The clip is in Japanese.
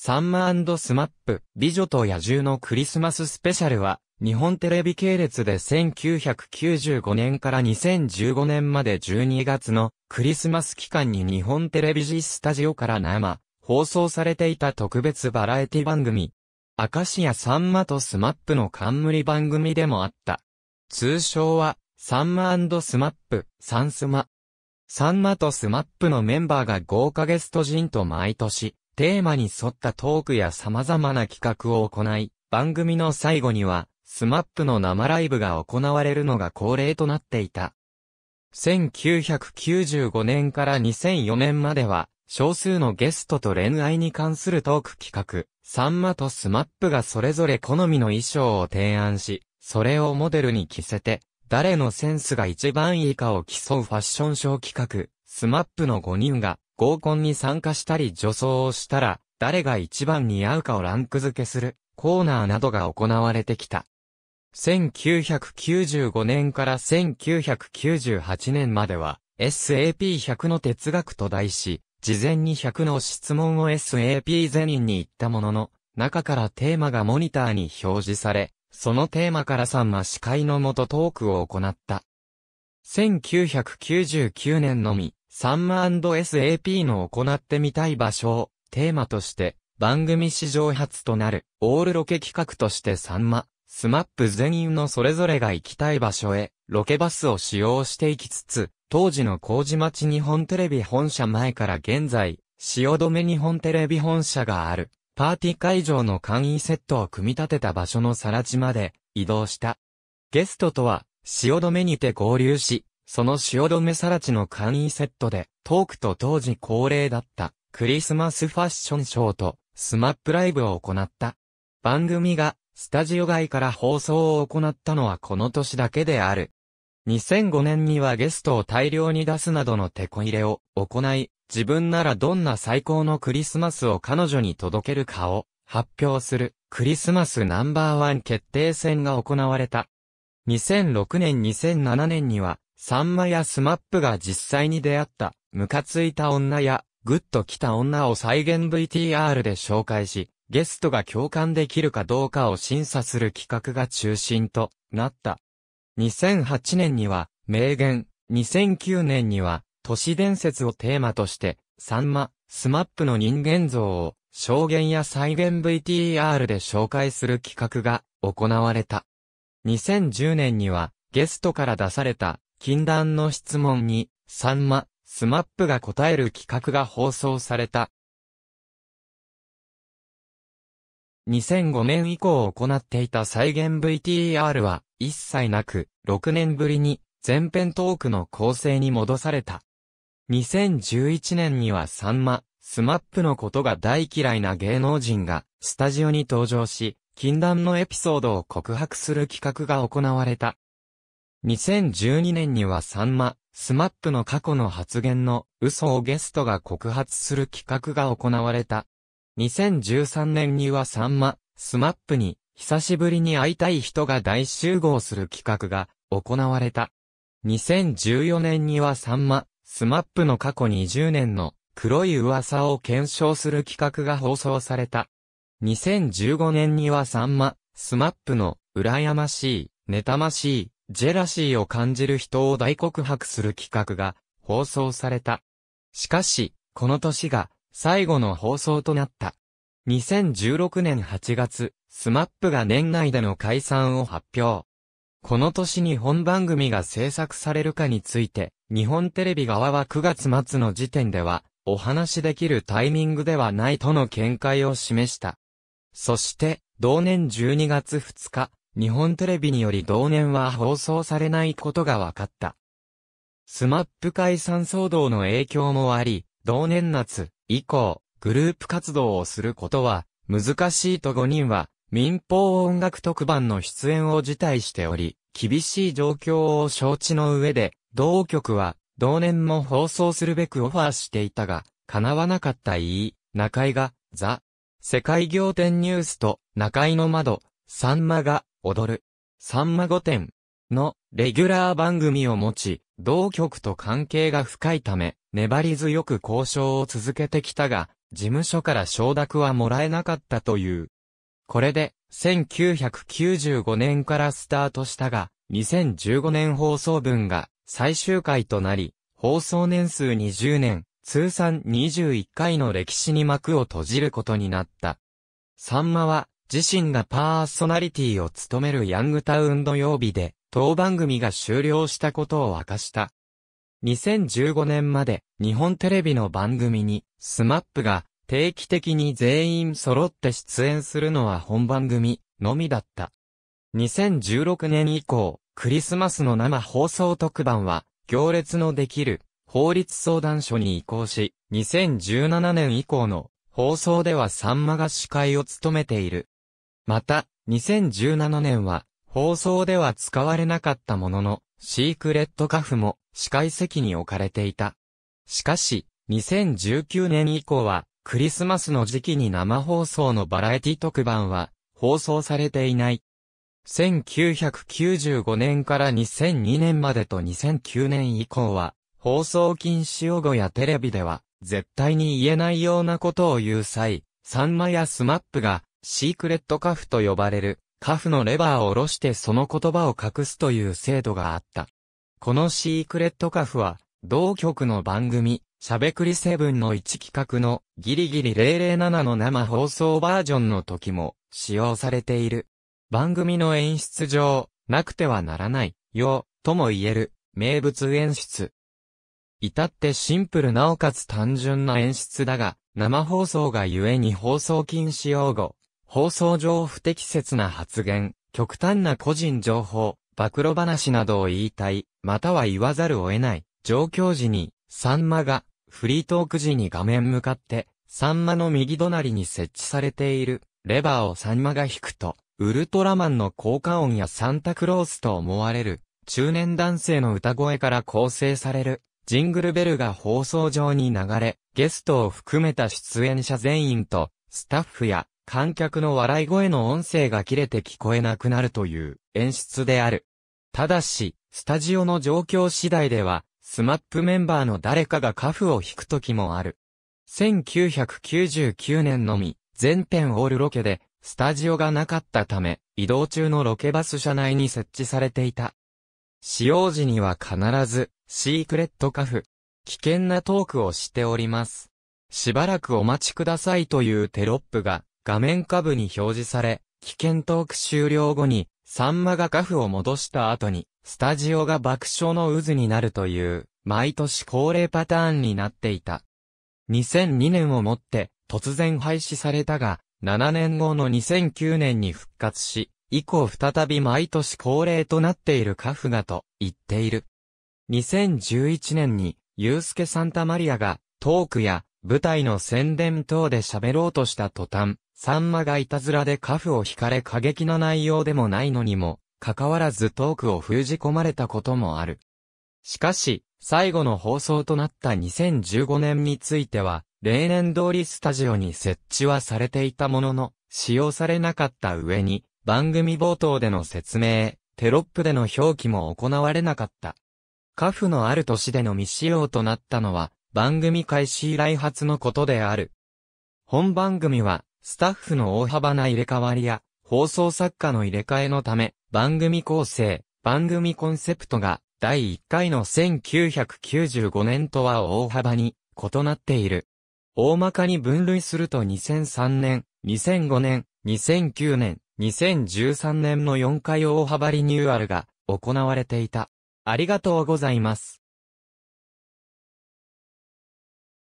サンマスマップ、美女と野獣のクリスマススペシャルは、日本テレビ系列で1995年から2015年まで12月のクリスマス期間に日本テレビジスタジオから生、放送されていた特別バラエティ番組。アカシアサンマとスマップの冠番組でもあった。通称は、サンマスマップ、サンスマ。サンマとスマップのメンバーが豪華ゲスト陣と毎年、テーマに沿ったトークや様々な企画を行い、番組の最後には、スマップの生ライブが行われるのが恒例となっていた。1995年から2004年までは、少数のゲストと恋愛に関するトーク企画、サンマとスマップがそれぞれ好みの衣装を提案し、それをモデルに着せて、誰のセンスが一番いいかを競うファッションショー企画、スマップの5人が、合コンに参加したり女装をしたら、誰が一番似合うかをランク付けするコーナーなどが行われてきた。1995年から1998年までは、SAP100 の哲学と題し、事前に100の質問を SAP 全員に言ったものの、中からテーマがモニターに表示され、そのテーマから3は司会のもとトークを行った。1999年のみ、サンマ &SAP の行ってみたい場所をテーマとして番組史上初となるオールロケ企画としてサンマ、スマップ全員のそれぞれが行きたい場所へロケバスを使用していきつつ、当時の麹町日本テレビ本社前から現在、汐留日本テレビ本社がある、パーティー会場の簡易セットを組み立てた場所の更地まで移動した。ゲストとは、汐留にて合流し、その汐留更地の簡易セットで、トークと当時恒例だったクリスマスファッションショーとスマップライブを行った。番組がスタジオ外から放送を行ったのはこの年だけである。2005年にはゲストを大量に出すなどの手こ入れを行い、自分ならどんな最高のクリスマスを彼女に届けるかを発表するクリスマスナンバーワン決定戦が行われた。2006年2007年にはサンマやスマップが実際に出会った、ムカついた女や、グッと来た女を再現 VTR で紹介し、ゲストが共感できるかどうかを審査する企画が中心となった。2008年には、名言、2009年には、都市伝説をテーマとして、サンマ、スマップの人間像を、証言や再現 VTR で紹介する企画が行われた。2010年には、ゲストから出された禁断の質問に、サンマ、スマップが答える企画が放送された。2005年以降行っていた再現 VTR は一切なく、6年ぶりに前編トークの構成に戻された。2011年にはサンマ、スマップのことが大嫌いな芸能人がスタジオに登場し、禁断のエピソードを告白する企画が行われた。2012年にはサンマ、スマップの過去の発言の嘘をゲストが告発する企画が行われた。2013年にはサンマ、スマップに久しぶりに会いたい人が大集合する企画が行われた。2014年にはサンマ、スマップの過去20年の黒い噂を検証する企画が放送された。2015年にはサンマ、スマップの羨ましい、妬ましい、ジェラシーを感じる人を大告白する企画が放送された。しかし、この年が最後の放送となった。2016年8月、スマップが年内での解散を発表。この年に本番組が制作されるかについて、日本テレビ側は9月末の時点では、お話しできるタイミングではないとの見解を示した。そして、同年12月2日、日本テレビにより同年は放送されないことが分かった。スマップ解散騒動の影響もあり、同年夏以降、グループ活動をすることは難しいと5人は民放音楽特番の出演を辞退しており、厳しい状況を承知の上で、同局は同年も放送するべくオファーしていたが、叶わなかったいい、中井が、ザ、世界仰天ニュースと中井の窓、さんまが、踊る、さんま御殿のレギュラー番組を持ち、同局と関係が深いため、粘り強く交渉を続けてきたが、事務所から承諾はもらえなかったという。これで、1995年からスタートしたが、2015年放送分が最終回となり、放送年数20年、通算21回の歴史に幕を閉じることになった。サンマは、自身がパーソナリティを務めるヤングタウン土曜日で、当番組が終了したことを明かした。2015年まで日本テレビの番組にスマップが定期的に全員揃って出演するのは本番組のみだった。2016年以降、クリスマスの生放送特番は行列のできる法律相談所に移行し、2017年以降の放送ではサンマが司会を務めている。また、2017年は、放送では使われなかったものの、シークレットカフも、司会席に置かれていた。しかし、2019年以降は、クリスマスの時期に生放送のバラエティ特番は、放送されていない。1995年から2002年までと2009年以降は、放送禁止用語やテレビでは、絶対に言えないようなことを言う際、サンマやスマップが、シークレットカフと呼ばれる、カフのレバーを下ろしてその言葉を隠すという制度があった。このシークレットカフは、同局の番組、しゃべくりセブンの1企画のギリギリ007の生放送バージョンの時も使用されている。番組の演出上、なくてはならない、よ、とも言える、名物演出。至ってシンプルなおかつ単純な演出だが、生放送がゆえに放送禁止用語、放送上不適切な発言、極端な個人情報、暴露話などを言いたい、または言わざるを得ない、状況時に、サンマが、フリートーク時に画面向かって、サンマの右隣に設置されている、レバーをサンマが引くと、ウルトラマンの効果音やサンタクロースと思われる、中年男性の歌声から構成される、ジングルベルが放送上に流れ、ゲストを含めた出演者全員と、スタッフや観客の笑い声の音声が切れて聞こえなくなるという演出である。ただし、スタジオの状況次第では、スマップメンバーの誰かがカフを弾く時もある。1999年のみ、全編オールロケで、スタジオがなかったため、移動中のロケバス車内に設置されていた。使用時には必ず、シークレットカフ、危険なトークをしております。しばらくお待ちくださいというテロップが画面下部に表示され、危険トーク終了後に、サンマがカフを戻した後に、スタジオが爆笑の渦になるという、毎年恒例パターンになっていた。2002年をもって、突然廃止されたが、7年後の2009年に復活し、以降再び毎年恒例となっているカフがと言っている。2011年に、ユースケ・サンタマリアが、トークや舞台の宣伝等で喋ろうとした途端、サンマがいたずらでカフを引かれ過激な内容でもないのにも、かかわらずトークを封じ込まれたこともある。しかし、最後の放送となった2015年については、例年通りスタジオに設置はされていたものの、使用されなかった上に、番組冒頭での説明、テロップでの表記も行われなかった。カフのある年での未使用となったのは、番組開始以来初のことである。本番組は、スタッフの大幅な入れ替わりや、放送作家の入れ替えのため、番組構成、番組コンセプトが、第1回の1995年とは大幅に異なっている。大まかに分類すると2003年、2005年、2009年、2013年の4回大幅リニューアルが行われていた。ありがとうございます。